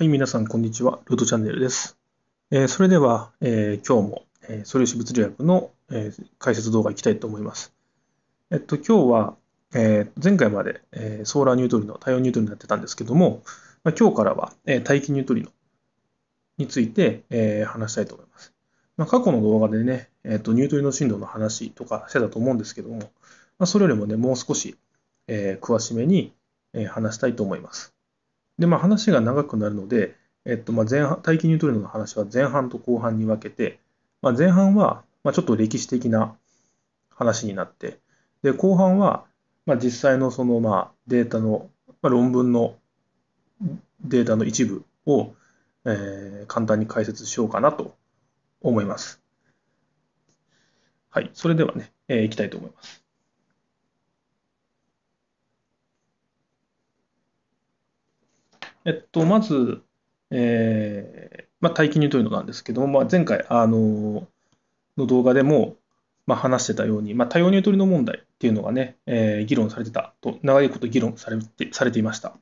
はい、皆さん、こんにちは。ルートチャンネルです。えー、それでは、えー、今日も、えー、素粒子物理学の、えー、解説動画いきたいと思います。えっと、今日は、えー、前回まで、えー、ソーラーニュートリノ、太陽ニュートリノやってたんですけども、まあ、今日からは、えー、大気ニュートリノについて、えー、話したいと思います。まあ、過去の動画でね、えーと、ニュートリノ振動の話とかしてたと思うんですけども、まあ、それよりもね、もう少し、えー、詳しめに、えー、話したいと思います。で、まあ、話が長くなるので、えっとまあ、前半大気ニュートリノの話は前半と後半に分けて、まあ、前半は、まあ、ちょっと歴史的な話になって、で後半は、まあ、実際のその、まあ、データの、まあ、論文のデータの一部を、えー、簡単に解説しようかなと思います。はい、それではね、えー、いきたいと思います。えっと、まず、えーまあ、大金入というのなんですけども、まあ、前回あのの動画でも、まあ、話してたように、まあ、多様入とりの問題っていうのがね、えー、議論されてたと、長いこと議論されてされていました。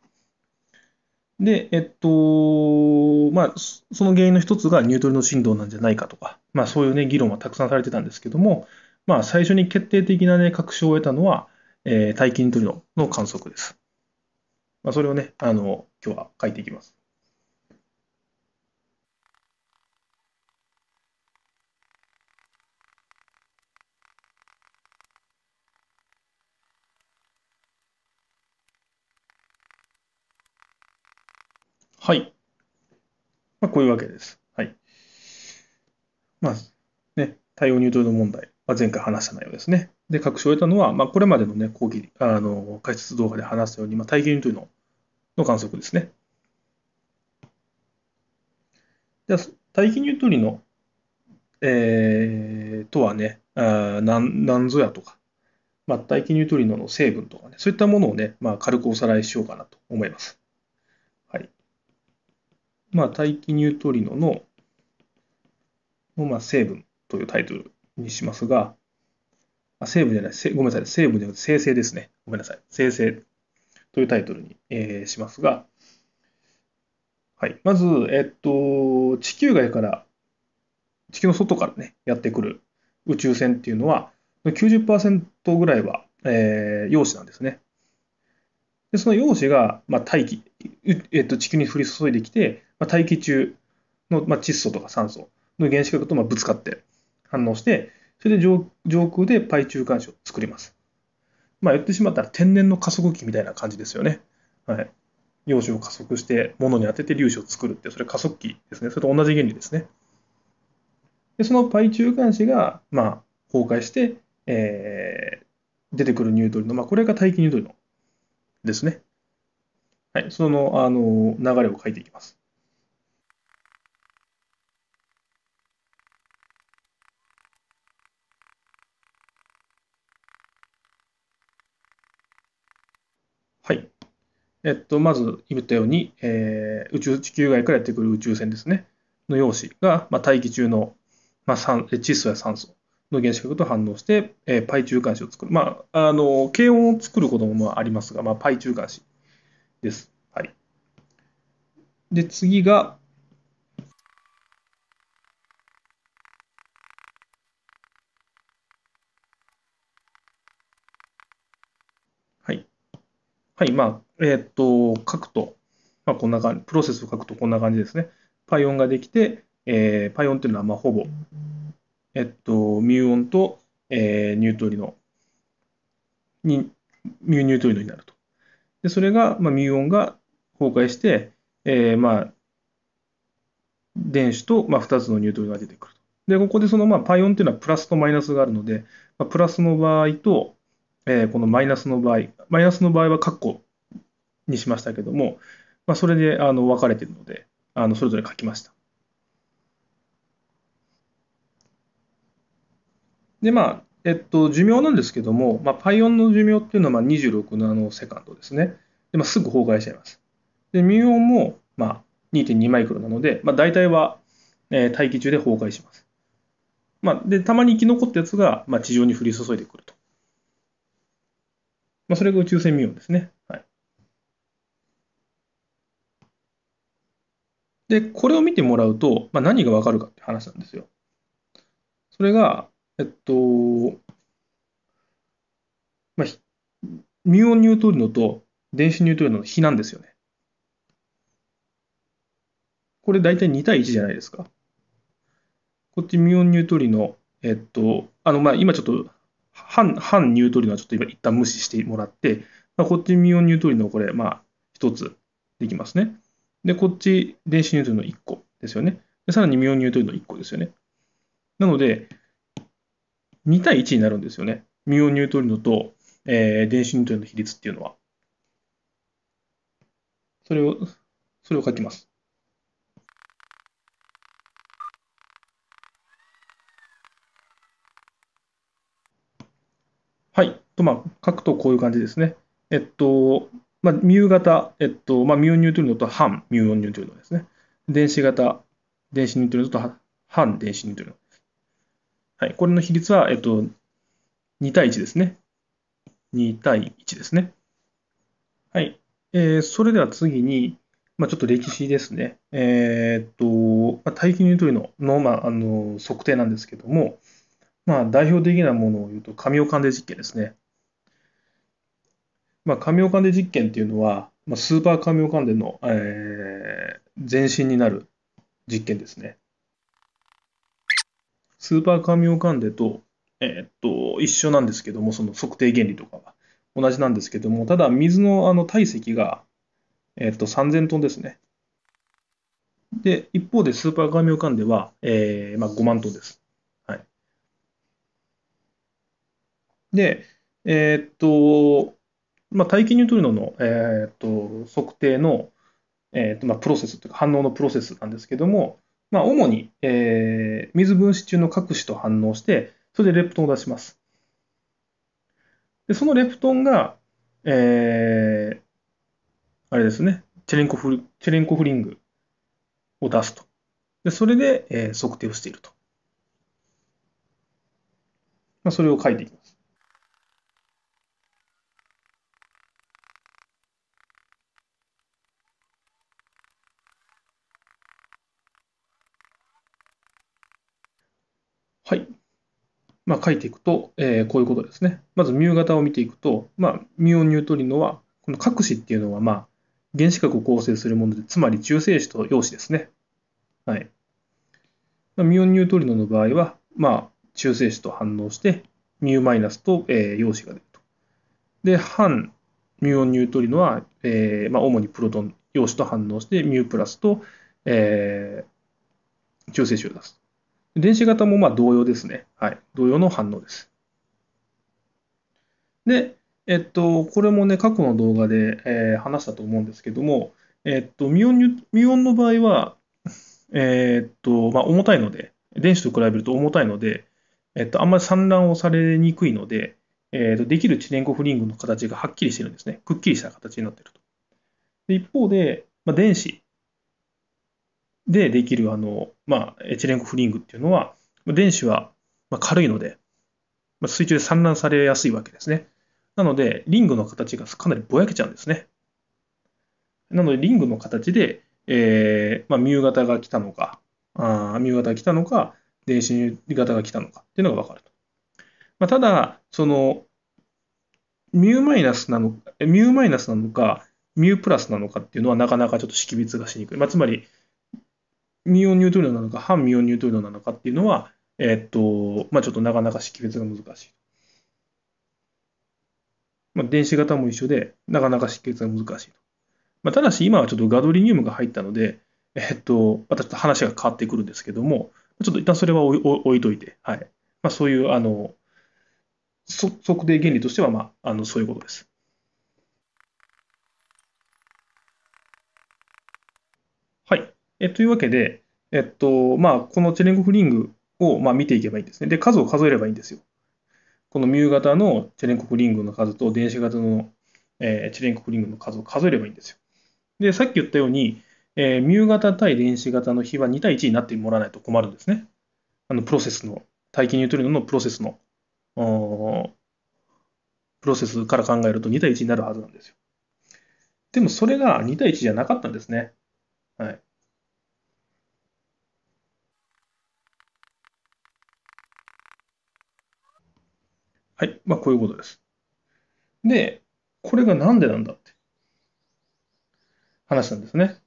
で、えっと、まあ、その原因の一つがニュートリノ振動なんじゃないかとか、まあ、そういうね、議論はたくさんされてたんですけども、まあ、最初に決定的なね、確証を得たのは、えー、大気ニュートリノの観測です。まあ、それをね、あの、今日は書いていきます。はい。まあ、こういうわけです。はい。まあ、ね、対応ニュートリノ問題、まあ、前回話した内容ですね。で、確証を得たのは、まあ、これまでのね、講義、あの、解説動画で話したように、まあ、対義ニュートリノの観測ですね。で大気ニュートリノ、えー、とはね、あなんぞやとか、まあ、大気ニュートリノの成分とかね、そういったものをね、まあ、軽くおさらいしようかなと思います。はいまあ、大気ニュートリノのまあ、成分というタイトルにしますが、成分じゃない、ごめんなさい、成分じゃなくて生成ですね。ごめんなさい、生成。というタイトルに、えー、しますが、はい、まず、えっと、地球外から、地球の外からね、やってくる宇宙船っていうのは、90%ぐらいは、えー、陽子なんですね。でその陽子が、まあ、大気、えっと、地球に降り注いできて、まあ、大気中の、まあ、窒素とか酸素の原子核とまあぶつかって反応して、それで上空でパイ中間子を作ります。まあ、言ってしまったら天然の加速器みたいな感じですよね。はい、陽子を加速して、物に当てて粒子を作るって、それ加速器ですね。それと同じ原理ですね。でその π 中間子が、まあ、崩壊して、えー、出てくるニュートリノ、まあ、これが大気ニュートリノですね。はい、そのあの流れを書いていきます。はい。えっと、まず言ったように、えー、宇宙、地球外からやってくる宇宙船ですね、の陽子が、まあ、大気中の、まあ、酸窒素や酸素の原子核と反応して、えー、パイ中間子を作る。まあ、あの、軽音を作ることもあありますが、まあ、パイ中間子です。はい。で、次が、はい、まあ、えっ、ー、と、書くと、まあ、こんな感じ、プロセスを書くとこんな感じですね。パイオンができて、えー、パイオンっていうのは、まあ、ほぼ、えっ、ー、と、ミューオンと、えー、ニュートリノに、ミューニュートリノになると。で、それが、まあ、ミューオンが崩壊して、えー、まあ、電子と、まあ、2つのニュートリノが出てくると。で、ここでその、まあ、パイオンっていうのはプラスとマイナスがあるので、まあ、プラスの場合と、えー、このマイナスの場合、マイナスの場合は括弧にしましたけども、まあ、それであの分かれているので、あのそれぞれ書きました。で、まあ、えっと、寿命なんですけども、まあ、パイオンの寿命っていうのはまあ26ナノセカンドですね。で、まあ、すぐ崩壊しちゃいます。で、ミュオンもまあ2.2マイクロなので、まあ、大体は、えー、大気中で崩壊します。まあ、で、たまに生き残ったやつが、まあ、地上に降り注いでくると。まあ、それが宇宙船ミオンですね。はい。で、これを見てもらうと、まあ、何がわかるかって話なんですよ。それが、えっと、まあ、ミュオンニュートリノと電子ニュートリノの比なんですよね。これ大体2対1じゃないですか。こっちミュオンニュートリノ、えっと、あの、まあ、今ちょっと反、反ニュートリノはちょっと今一旦無視してもらって、まあ、こっちミオンニュートリノこれ、まあ、一つできますね。で、こっち電子ニュートリノ1個ですよね。でさらにミオンニュートリノ1個ですよね。なので、2対1になるんですよね。ミオンニュートリノと、えー、電子ニュートリノの比率っていうのは。それを、それを書きます。と、まあ、書くとこういう感じですね。えっと、まあ、ミュー型、えっと、まあ、ミューニュートリノと反ミューオンニュートリノですね。電子型、電子ニュートリノと反電子ニュートリノ。はい、これの比率は、えっと、2対1ですね。2対1ですね。はい。えー、それでは次に、まあ、ちょっと歴史ですね。えー、っと、まあ、大気ニュートリノの、まあ、あの測定なんですけども、まあ、代表的なものを言うと、神尾関連実験ですね。まあ、神岡で実験っていうのは、まあ、スーパー神岡での、えー、前身になる実験ですね。スーパー神岡でと、えー、っと、一緒なんですけども、その測定原理とかは同じなんですけども、ただ水のあの体積が、えー、っと、3000トンですね。で、一方でスーパーガミオカンデは、えーまあ、5万トンです。はい、で、えー、っと、まあ、大気ニュートリノの、えー、と測定の、えーとまあ、プロセスというか反応のプロセスなんですけども、まあ、主に、えー、水分子中の各子と反応して、それでレプトンを出します。でそのレプトンが、えー、あれですね、チェレンコフチェレンコフリングを出すと。でそれで、えー、測定をしていると。まあ、それを書いていきます。まあ、書いていくと、えー、こういうことですね。まず、ミュー型を見ていくと、まあ、ミューニュートリノは、この核子っていうのは、まあ、原子核を構成するもので、つまり中性子と陽子ですね。はい。まあ、ミューニュートリノの場合は、まあ、中性子と反応して、ミューマイナスと、えー、陽子が出ると。で、反ミューニュートリノは、えーまあ、主にプロトン、陽子と反応して、ミュープラスと、えー、中性子を出す。電子型もまあ同様ですね。はい。同様の反応です。で、えっと、これもね、過去の動画で、えー、話したと思うんですけども、えっと、ミオンミオンの場合は、えー、っと、まあ、重たいので、電子と比べると重たいので、えっと、あんまり散乱をされにくいので、えー、っと、できるチレンコフリングの形がはっきりしてるんですね。くっきりした形になってると。で一方で、まあ、電子でできるあの、まあ、エチレンコフリングっていうのは、電子は軽いので、水中で散乱されやすいわけですね。なので、リングの形がかなりぼやけちゃうんですね。なので、リングの形で、えーまあ、ミュー型が来たのか、あミュー型が来たのか、電子型が来たのかっていうのが分かると。まあ、ただ、その、ミューマイナスなのか、ミューマイナスなのか、ミュープラスなのかっていうのはなかなかちょっと識別がしにくい。まあ、つまり、ミオンニュートリノなのか、反ミオンニュートリノなのかっていうのは、えー、っと、まあ、ちょっとなかなか識別が難しい。まあ、電子型も一緒で、なかなか識別が難しいまあ、ただし、今はちょっとガドリニウムが入ったので、えー、っと、またちょっと話が変わってくるんですけども、ちょっと一旦それは置いといて、はい。まあ、そういう、あの、測定原理としては、まあ、あのそういうことです。えというわけで、えっと、まあ、このチェレンコフリングを、まあ、見ていけばいいんですね。で、数を数えればいいんですよ。このミュー型のチェレンコフリングの数と電子型の、えー、チェレンコフリングの数を数えればいいんですよ。で、さっき言ったように、えー、ミュー型対電子型の比は2対1になってもらわないと困るんですね。あの、プロセスの、大気ニュートリノのプロセスの、プロセスから考えると2対1になるはずなんですよ。でもそれが2対1じゃなかったんですね。はい。はい。まあ、こういうことです。で、これがなんでなんだって話なんですね。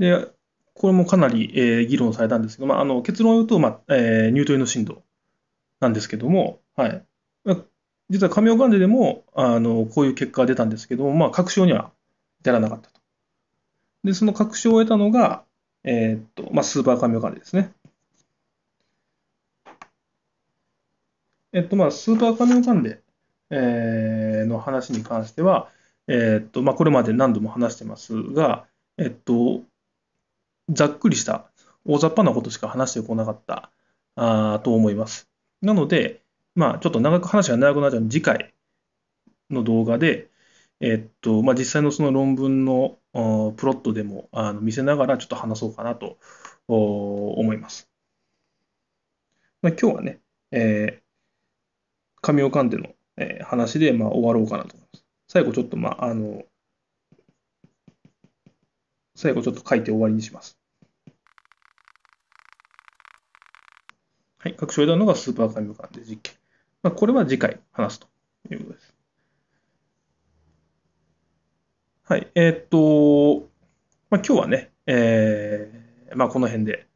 で、これもかなり、えー、議論されたんですけど、まあ、あの結論を言うと、まあえー、ニュートリノ振動なんですけども、はい、実は神尾ガンデでもあのこういう結果が出たんですけども、まあ、確証には至らなかったと。で、その確証を得たのが、えー、っとまあ、スーパー神尾ガンデですね。えっと、まあ、スーパーカネオカンデ、えー、の話に関しては、えー、っと、まあ、これまで何度も話してますが、えっと、ざっくりした、大雑把なことしか話してこなかったあと思います。なので、まあ、ちょっと長く話が長くなっちゃうので、次回の動画で、えっと、まあ、実際のその論文のプロットでもあの見せながらちょっと話そうかなと思います。まあ、今日はね、えー神尾鑑定の、えー、話で、まあ、終わろうかなと思います。最後ちょっと、まあ、あの、最後ちょっと書いて終わりにします。はい、各所枝のがスーパー神尾鑑定実験。まあ、これは次回話すということです。はい、えー、っと、まあ、今日はね、えーまあ、この辺で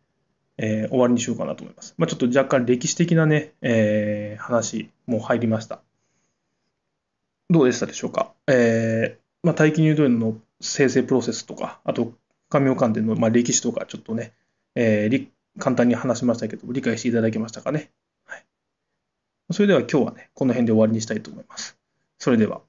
えー、終わりにしようかなと思います。まあ、ちょっと若干歴史的なね、えー、話も入りました。どうでしたでしょうか。えー、まあ、大気入道炎の生成プロセスとか、あと、神尾館での、まあ、歴史とか、ちょっとね、えー、簡単に話しましたけど、理解していただけましたかね。はい。それでは今日はね、この辺で終わりにしたいと思います。それでは。